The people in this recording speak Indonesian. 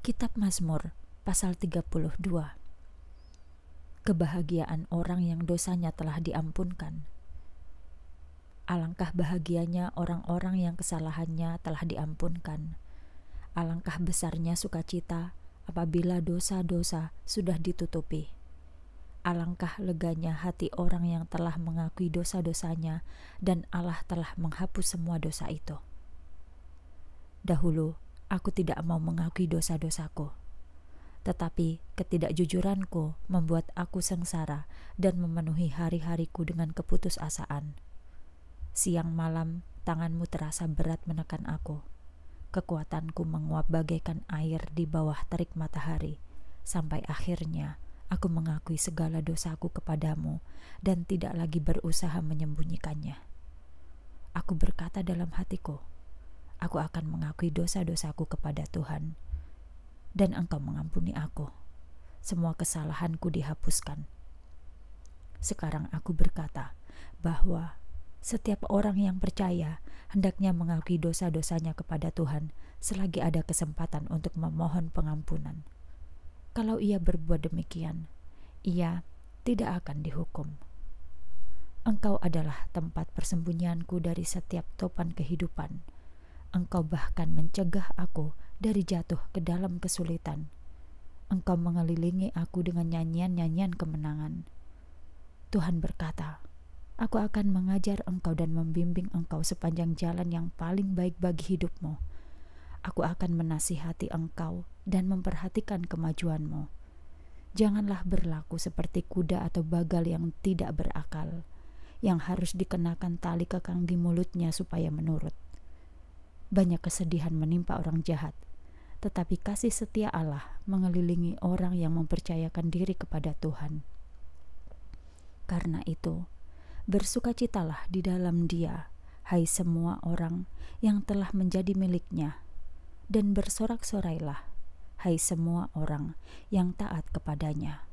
Kitab Mazmur pasal 32 Kebahagiaan orang yang dosanya telah diampunkan Alangkah bahagianya orang-orang yang kesalahannya telah diampunkan Alangkah besarnya sukacita apabila dosa-dosa sudah ditutupi Alangkah leganya hati orang yang telah mengakui dosa-dosanya dan Allah telah menghapus semua dosa itu Dahulu, Aku tidak mau mengakui dosa-dosaku. Tetapi ketidakjujuranku membuat aku sengsara dan memenuhi hari-hariku dengan keputusasaan. Siang malam, tanganmu terasa berat menekan aku. Kekuatanku menguap bagaikan air di bawah terik matahari, sampai akhirnya aku mengakui segala dosaku kepadamu dan tidak lagi berusaha menyembunyikannya. Aku berkata dalam hatiku, aku akan mengakui dosa-dosaku kepada Tuhan, dan Engkau mengampuni aku. Semua kesalahanku dihapuskan. Sekarang aku berkata bahwa setiap orang yang percaya hendaknya mengakui dosa-dosanya kepada Tuhan selagi ada kesempatan untuk memohon pengampunan. Kalau ia berbuat demikian, ia tidak akan dihukum. Engkau adalah tempat persembunyianku dari setiap topan kehidupan Engkau bahkan mencegah aku dari jatuh ke dalam kesulitan. Engkau mengelilingi aku dengan nyanyian-nyanyian kemenangan. Tuhan berkata, "Aku akan mengajar engkau dan membimbing engkau sepanjang jalan yang paling baik bagi hidupmu. Aku akan menasihati engkau dan memperhatikan kemajuanmu. Janganlah berlaku seperti kuda atau bagal yang tidak berakal." yang harus dikenakan tali kekang di mulutnya supaya menurut. Banyak kesedihan menimpa orang jahat, tetapi kasih setia Allah mengelilingi orang yang mempercayakan diri kepada Tuhan. Karena itu, bersukacitalah di dalam Dia, hai semua orang yang telah menjadi miliknya, dan bersorak-sorailah, hai semua orang yang taat kepadanya.